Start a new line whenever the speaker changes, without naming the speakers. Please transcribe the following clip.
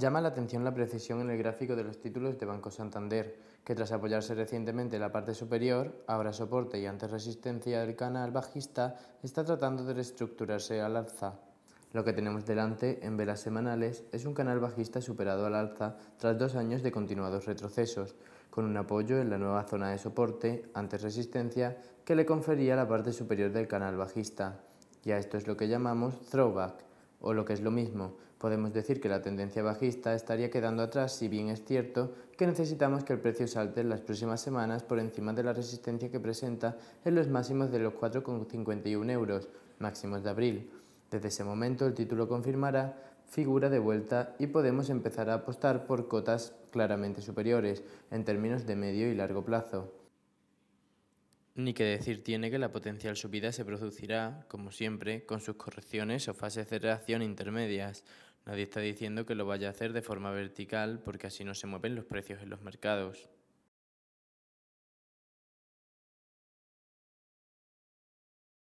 Llama la atención la precisión en el gráfico de los títulos de Banco Santander, que tras apoyarse recientemente en la parte superior, ahora soporte y antes resistencia del canal bajista, está tratando de reestructurarse al alza. Lo que tenemos delante en velas semanales es un canal bajista superado al alza tras dos años de continuados retrocesos, con un apoyo en la nueva zona de soporte, antes resistencia, que le confería la parte superior del canal bajista. Y a esto es lo que llamamos throwback o lo que es lo mismo, podemos decir que la tendencia bajista estaría quedando atrás si bien es cierto que necesitamos que el precio salte en las próximas semanas por encima de la resistencia que presenta en los máximos de los 4,51 euros, máximos de abril. Desde ese momento el título confirmará figura de vuelta y podemos empezar a apostar por cotas claramente superiores en términos de medio y largo plazo. Ni que decir tiene que la potencial subida se producirá, como siempre, con sus correcciones o fases de reacción intermedias. Nadie está diciendo que lo vaya a hacer de forma vertical porque así no se mueven los precios en los mercados.